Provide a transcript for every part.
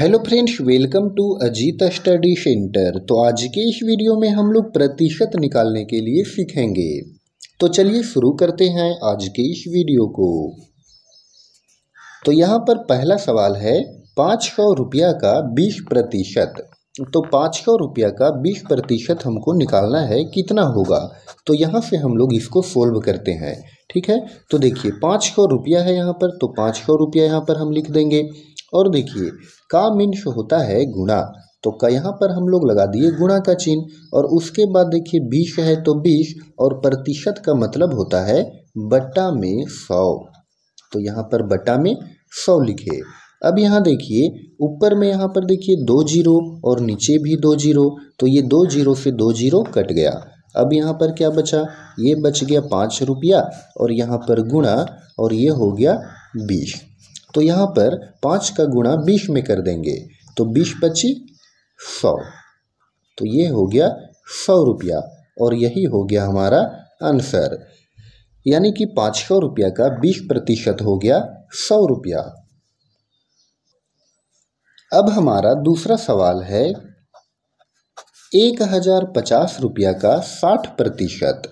hello friends welcome to Ajit study centre तो आज के इस वीडियो में हम लोग प्रतिशत निकालने के लिए सीखेंगे तो चलिए शुरू करते हैं आज के इस वीडियो को तो यहाँ पर पहला सवाल है पाँच सौ रुपया का बीस प्रतिशत तो पाँच सौ रुपया का बीस प्रतिशत हमको निकालना है कितना होगा तो यहाँ से हम लोग इसको सोल्व करते हैं ठीक है तो देखिए पाँच सौ रुपया है यहाँ पर तो पाँच सौ रुपया यहाँ पर हम लिख देंगे और देखिए का मीन्स होता है गुणा तो का यहाँ पर हम लोग लगा दिए गुणा का चिन्ह और उसके बाद देखिए बीस है तो बीस और प्रतिशत का मतलब होता है बट्टा में सौ तो यहाँ पर बट्टा में सौ लिखे अब यहाँ देखिए ऊपर में यहाँ पर देखिए दो जीरो और नीचे भी दो जीरो तो ये दो जीरो से दो जीरो कट गया अब यहाँ पर क्या बचा ये बच गया पाँच रुपया और यहाँ पर गुणा और ये हो गया बीस तो यहाँ पर पाँच का गुणा बीस में कर देंगे तो बीस पच्चीस सौ तो ये हो गया सौ रुपया और यही हो गया हमारा आंसर यानी कि पाँच सौ रुपया का बीस प्रतिशत हो गया सौ रुपया अब हमारा दूसरा सवाल है एक हजार पचास रुपया का साठ प्रतिशत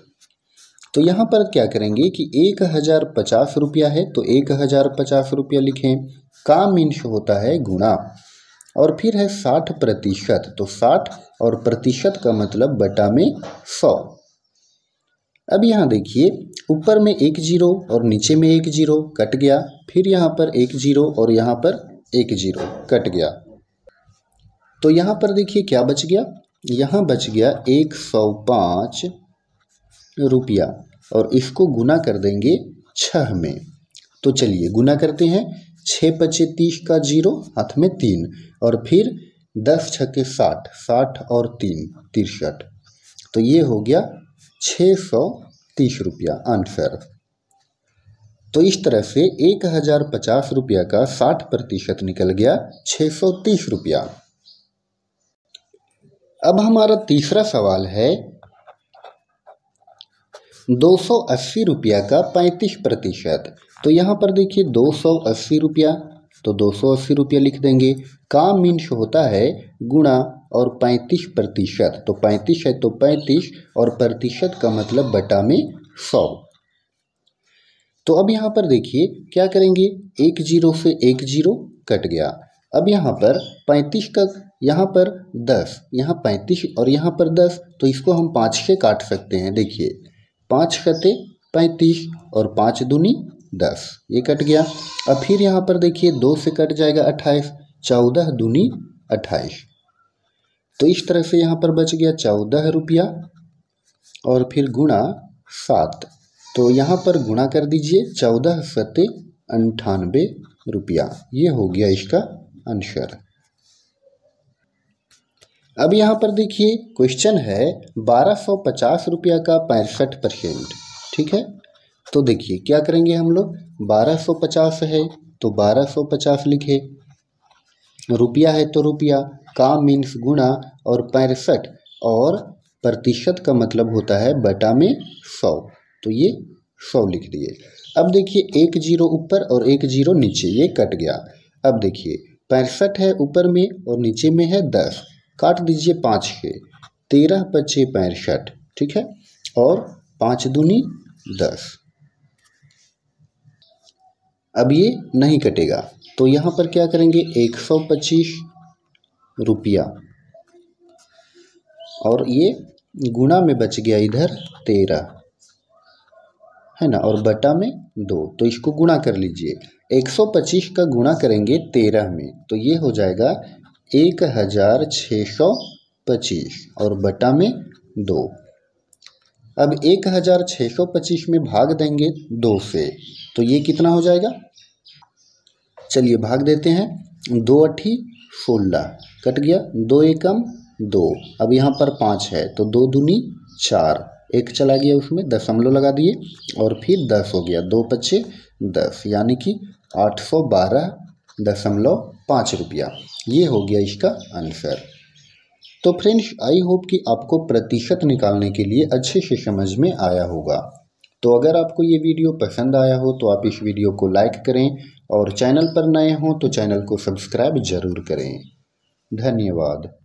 तो यहाँ पर क्या करेंगे कि एक हज़ार पचास रुपया है तो एक हज़ार पचास रुपया लिखें का मीन्स होता है गुणा और फिर है साठ प्रतिशत तो साठ और प्रतिशत का मतलब बटा में सौ अब यहाँ देखिए ऊपर में एक जीरो और नीचे में एक जीरो कट गया फिर यहाँ पर एक जीरो और यहाँ पर एक जीरो कट गया तो यहाँ पर देखिए क्या बच गया यहाँ बच गया एक सौ पाँच रुपया और इसको गुना कर देंगे छह में तो चलिए गुना करते हैं छः पचे तीस का जीरो हाथ में तीन और फिर दस छके साठ साठ और तीन तिरसठ तो ये हो गया छः सौ तीस रुपया आंसर तो इस तरह से एक हज़ार पचास रुपया का साठ प्रतिशत निकल गया छः सौ तीस रुपया अब हमारा तीसरा सवाल है दो सौ अस्सी रुपया का पैंतीस प्रतिशत तो यहाँ पर देखिए दो सौ अस्सी रुपया तो दो सौ अस्सी रुपया लिख देंगे काम मीन्स होता है गुणा और पैंतीस प्रतिशत तो पैंतीस है तो पैंतीस और प्रतिशत का मतलब बटा में सौ तो अब यहाँ पर देखिए क्या करेंगे एक जीरो से एक जीरो कट गया अब यहाँ पर पैंतीस का यहाँ पर दस यहाँ पैंतीस और यहाँ पर दस तो इसको हम पाँच से काट सकते हैं देखिए पाँच खते पैंतीस और पाँच दूनी दस ये कट गया अब फिर यहाँ पर देखिए दो से कट जाएगा अट्ठाईस चौदह दूनी अट्ठाईस तो इस तरह से यहाँ पर बच गया चौदह रुपया और फिर गुणा सात तो यहाँ पर गुणा कर दीजिए चौदह सत्य अंठानबे रुपया ये हो गया इसका आंसर अब यहाँ पर देखिए क्वेश्चन है बारह सौ पचास रुपया का पैंसठ परसेंट ठीक है तो देखिए क्या करेंगे हम लोग बारह सौ पचास है तो बारह सौ पचास लिखे रुपया है तो रुपया का मीन्स गुणा और पैंसठ और प्रतिशत का मतलब होता है बटा में सौ तो ये सौ लिख दिए अब देखिए एक जीरो ऊपर और एक जीरो नीचे ये कट गया अब देखिए पैंसठ है ऊपर में और नीचे में है दस काट दीजिए पाँच के तेरह पच्चे पैंसठ ठीक है और पाँच दूनी दस अब ये नहीं कटेगा तो यहाँ पर क्या करेंगे एक सौ पच्चीस रुपया और ये गुणा में बच गया इधर तेरह है ना और बटा में दो तो इसको गुणा कर लीजिए एक सौ पच्चीस का गुणा करेंगे तेरह में तो ये हो जाएगा एक हज़ार छः सौ पच्चीस और बटा में दो अब एक हज़ार छः सौ पच्चीस में भाग देंगे दो से तो ये कितना हो जाएगा चलिए भाग देते हैं दो अट्ठी सोलह कट गया दो एकम दो अब यहाँ पर पाँच है तो दो दूनी चार एक चला गया उसमें दशमलव लगा दिए और फिर दस हो गया दो पच्चे दस यानी कि आठ सौ बारह दशमलव पाँच रुपया ये हो गया इसका आंसर तो फ्रेंड्स आई होप कि आपको प्रतिशत निकालने के लिए अच्छे से समझ में आया होगा तो अगर आपको ये वीडियो पसंद आया हो तो आप इस वीडियो को लाइक करें और चैनल पर नए हों तो चैनल को सब्सक्राइब ज़रूर करें धन्यवाद